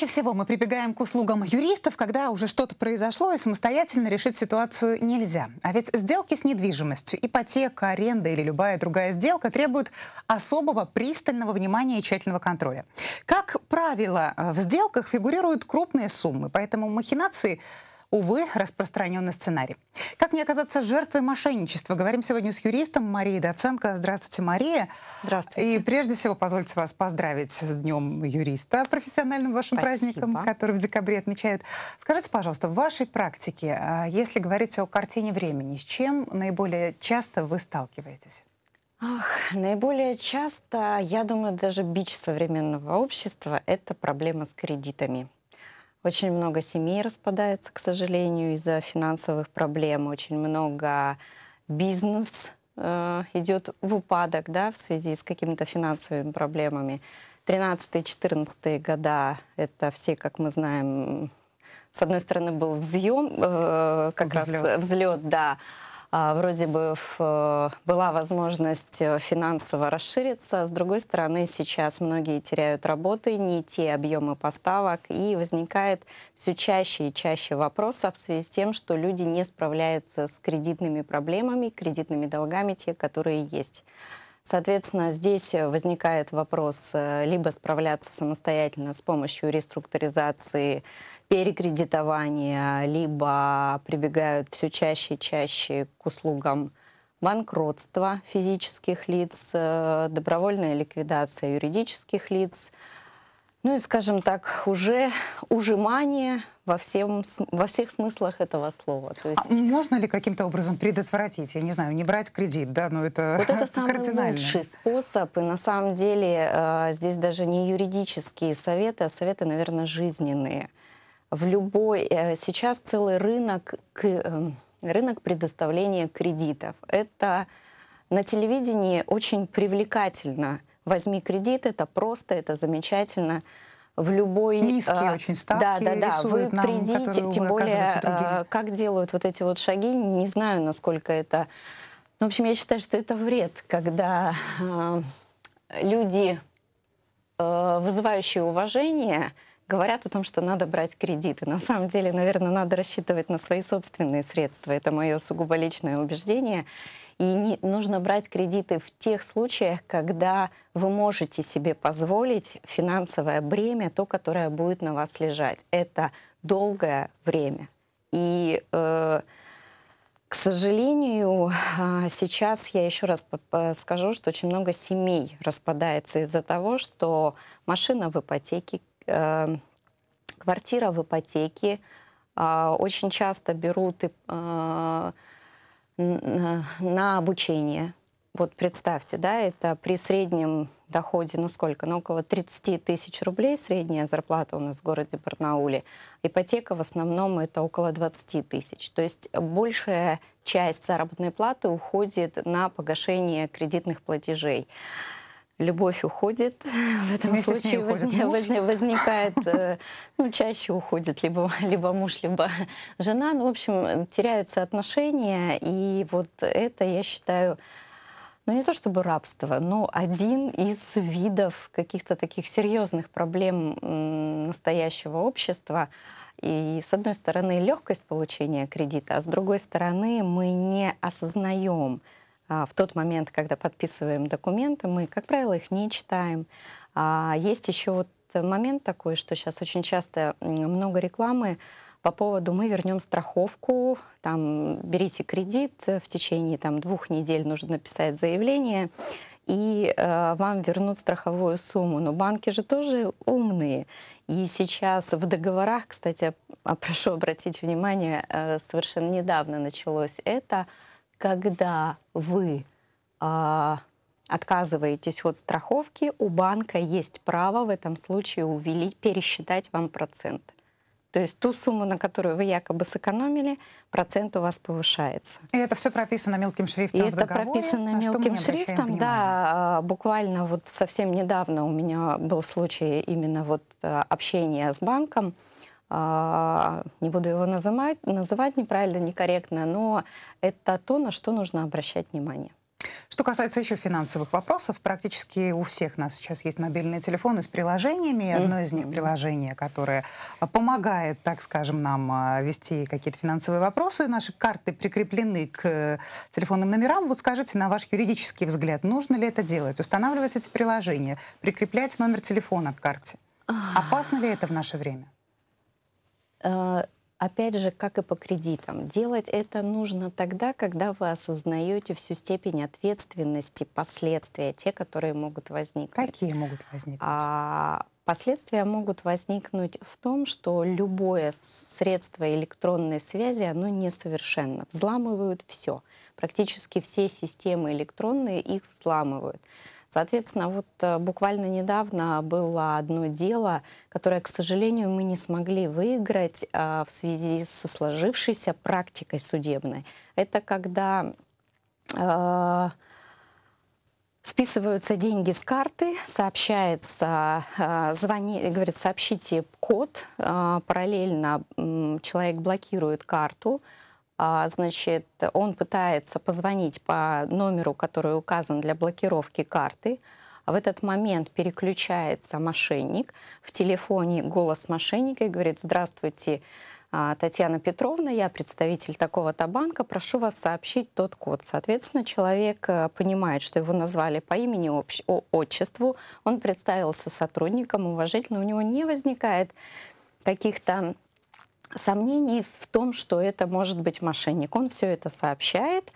Чаще всего мы прибегаем к услугам юристов, когда уже что-то произошло и самостоятельно решить ситуацию нельзя. А ведь сделки с недвижимостью, ипотека, аренда или любая другая сделка требуют особого пристального внимания и тщательного контроля. Как правило, э, в сделках фигурируют крупные суммы, поэтому махинации – Увы, распространенный сценарий. Как не оказаться жертвой мошенничества? Говорим сегодня с юристом Марией Доценко. Здравствуйте, Мария. Здравствуйте. И прежде всего позвольте вас поздравить с Днем юриста, профессиональным вашим Спасибо. праздником, который в декабре отмечают. Скажите, пожалуйста, в вашей практике, а, если говорить о картине времени, с чем наиболее часто вы сталкиваетесь? Ах, наиболее часто, я думаю, даже бич современного общества – это проблема с кредитами. Очень много семей распадается, к сожалению, из-за финансовых проблем. Очень много бизнес э, идет в упадок да, в связи с какими-то финансовыми проблемами. 13-14 года — это все, как мы знаем, с одной стороны был взъем, э, как взлет. раз взлет, да, а, вроде бы э, была возможность э, финансово расшириться. С другой стороны, сейчас многие теряют работы, не те объемы поставок, и возникает все чаще и чаще вопросов в связи с тем, что люди не справляются с кредитными проблемами, кредитными долгами, те, которые есть. Соответственно, здесь возникает вопрос э, либо справляться самостоятельно с помощью реструктуризации перекредитования, либо прибегают все чаще и чаще к услугам банкротства физических лиц, э, добровольная ликвидация юридических лиц, ну и, скажем так, уже ужимание во, всем, во всех смыслах этого слова. То а есть... а можно ли каким-то образом предотвратить? Я не знаю, не брать кредит, да, но это Вот это самый лучший способ, и на самом деле э, здесь даже не юридические советы, а советы, наверное, жизненные – в любой... Э, сейчас целый рынок, эм, рынок предоставления кредитов. Это на телевидении очень привлекательно. Возьми кредит, это просто, это замечательно. В любой... Э, Низкие а, очень ставки Да, да, да. Вы нам, придите, тем более, а, как делают вот эти вот шаги, не знаю, насколько это... Ну, в общем, я считаю, что это вред, когда а, люди, а, вызывающие уважение, говорят о том, что надо брать кредиты. На самом деле, наверное, надо рассчитывать на свои собственные средства. Это мое сугубо личное убеждение. И не, нужно брать кредиты в тех случаях, когда вы можете себе позволить финансовое бремя, то, которое будет на вас лежать. Это долгое время. И, э, к сожалению, а, сейчас я еще раз скажу, что очень много семей распадается из-за того, что машина в ипотеке, Э, квартира в ипотеке. А, очень часто берут э, э, на обучение. Вот представьте, да, это при среднем доходе, ну сколько, ну около 30 тысяч рублей средняя зарплата у нас в городе Барнауле. Ипотека в основном это около 20 тысяч. То есть большая часть заработной платы уходит на погашение кредитных платежей любовь уходит. В этом Вместе случае возник, возник, возникает, э, ну, чаще уходит либо, либо муж, либо жена. Ну, в общем, теряются отношения. И вот это, я считаю, ну, не то чтобы рабство, но один из видов каких-то таких серьезных проблем настоящего общества. И с одной стороны легкость получения кредита, а с другой стороны мы не осознаем, а, в тот момент, когда подписываем документы, мы, как правило, их не читаем. А, есть еще вот момент такой, что сейчас очень часто много рекламы по поводу мы вернем страховку, там берите кредит, в течение там, двух недель нужно написать заявление, и э, вам вернут страховую сумму. Но банки же тоже умные. И сейчас в договорах, кстати, прошу обратить внимание, э, совершенно недавно началось это, когда вы а, отказываетесь от страховки, у банка есть право в этом случае увеличить, пересчитать вам процент. То есть ту сумму, на которую вы якобы сэкономили, процент у вас повышается. И это все прописано мелким шрифтом. И это договоре, прописано а мелким шрифтом, да. А, буквально вот совсем недавно у меня был случай именно вот а, общения с банком. А, не буду его называть, называть неправильно, некорректно, но это то, на что нужно обращать внимание. Что касается еще финансовых вопросов, практически у всех нас сейчас есть мобильные телефоны с приложениями, и одно из них приложение, которое помогает, так скажем, нам а, вести какие-то финансовые вопросы. Наши карты прикреплены к э, телефонным номерам. Вот скажите, на ваш юридический взгляд, нужно ли это делать? Устанавливать эти приложения, прикреплять номер телефона к карте? Опасно ли это в наше время? Э, опять же, как и по кредитам, делать это нужно тогда, когда вы осознаете всю степень ответственности, последствия, те, которые могут возникнуть. Какие могут возникнуть? А, последствия могут возникнуть в том, что любое средство электронной связи, оно несовершенно. Взламывают все. Практически все системы электронные их взламывают. Соответственно, вот э, буквально недавно было одно дело, которое, к сожалению, мы не смогли выиграть а, в связи со сложившейся практикой судебной. Это когда э, Списываются деньги с карты, сообщается, э, звони, говорит, сообщите код, параллельно человек блокирует карту, а, значит, он пытается позвонить по номеру, который указан для блокировки карты, а в этот момент переключается мошенник, в телефоне голос мошенника и говорит, здравствуйте, а, Татьяна Петровна, я представитель такого-то банка, прошу вас сообщить тот код. Соответственно, человек э, понимает, что его назвали по имени, общ... отчеству, он представился сотрудником уважительно, у него не возникает каких-то сомнений в том, что это может быть мошенник. Он все это сообщает,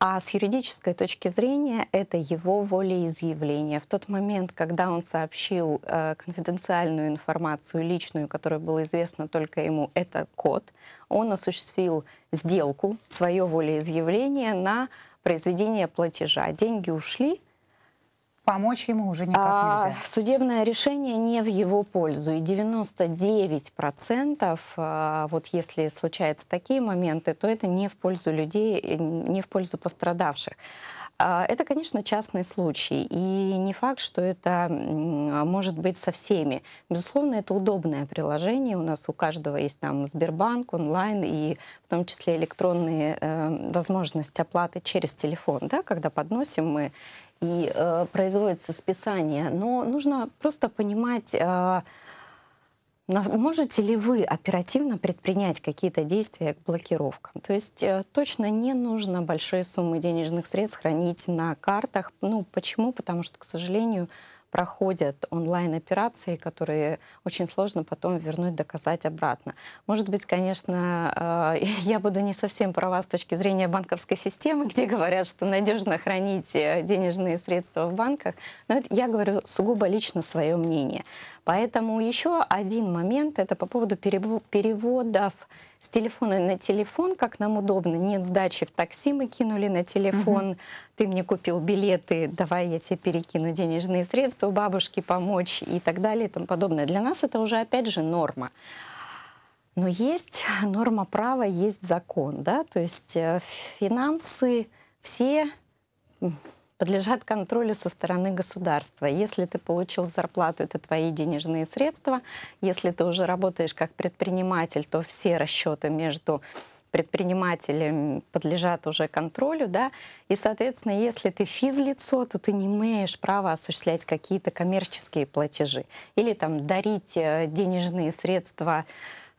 а с юридической точки зрения это его волеизъявление. В тот момент, когда он сообщил э, конфиденциальную информацию, личную, которая была известна только ему, это код, он осуществил сделку, свое волеизъявление на произведение платежа. Деньги ушли, Помочь ему уже никак а, нельзя. А, судебное решение не в его пользу. И 99%, процентов. А, вот если случаются такие моменты, то это не в пользу людей, э, не в пользу пострадавших. А, это, конечно, частный случай, и не факт, что это может быть со всеми. Безусловно, это удобное приложение. У нас у каждого есть там Сбербанк, онлайн, и в том числе электронные э, возможности оплаты через телефон, да, когда подносим мы и э, производится списание, но нужно просто понимать, э, можете ли вы оперативно предпринять какие-то действия к блокировкам. То есть э, точно не нужно большие суммы денежных средств хранить на картах. Ну почему? Потому что, к сожалению, проходят онлайн-операции, которые очень сложно потом вернуть, доказать обратно. Может быть, конечно, э, я буду не совсем права с точки зрения банковской системы, где говорят, что надежно хранить э, денежные средства в банках, но я говорю сугубо лично свое мнение. Поэтому еще один момент, это по поводу переводов с телефона на телефон, как нам удобно. Нет сдачи в такси, мы кинули на телефон. Угу. Ты мне купил билеты, давай я тебе перекину денежные средства бабушке помочь и так далее и тому подобное. Для нас это уже опять же норма. Но есть норма права, есть закон, да, то есть э, финансы все подлежат контролю со стороны государства. Если ты получил зарплату, это твои денежные средства. Если ты уже работаешь как предприниматель, то все расчеты между предпринимателям подлежат уже контролю, да, и, соответственно, если ты физлицо, то ты не имеешь права осуществлять какие-то коммерческие платежи или там дарить э, денежные средства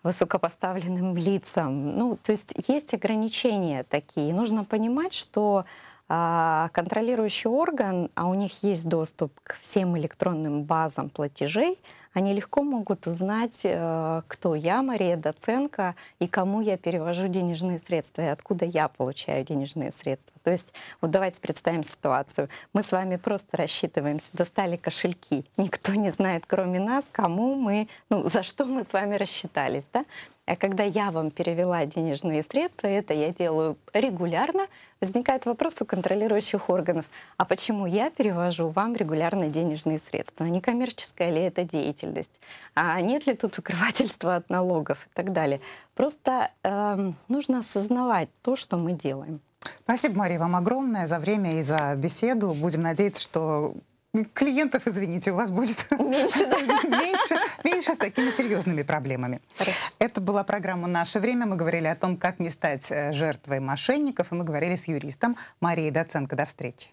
высокопоставленным лицам. Ну, то есть есть ограничения такие. Нужно понимать, что а, контролирующий орган, а у них есть доступ к всем электронным базам платежей, они легко могут узнать, э, кто я, Мария Доценко, и кому я перевожу денежные средства, и откуда я получаю денежные средства. То есть вот давайте представим ситуацию. Мы с вами просто рассчитываемся, достали кошельки. Никто не знает, кроме нас, кому мы, ну, за что мы с вами рассчитались. Да? А когда я вам перевела денежные средства, это я делаю регулярно, возникает вопрос у контролирующих органов, а почему я перевожу вам регулярно денежные средства? А не коммерческая ли это деятельность? А нет ли тут укрывательства от налогов и так далее? Просто э, нужно осознавать то, что мы делаем. Спасибо, Мария, вам огромное за время и за беседу. Будем надеяться, что клиентов, извините, у вас будет меньше, меньше, меньше с такими серьезными проблемами. Это была программа «Наше время». Мы говорили о том, как не стать э, жертвой мошенников, и мы говорили с юристом Марией Доценко. До встречи.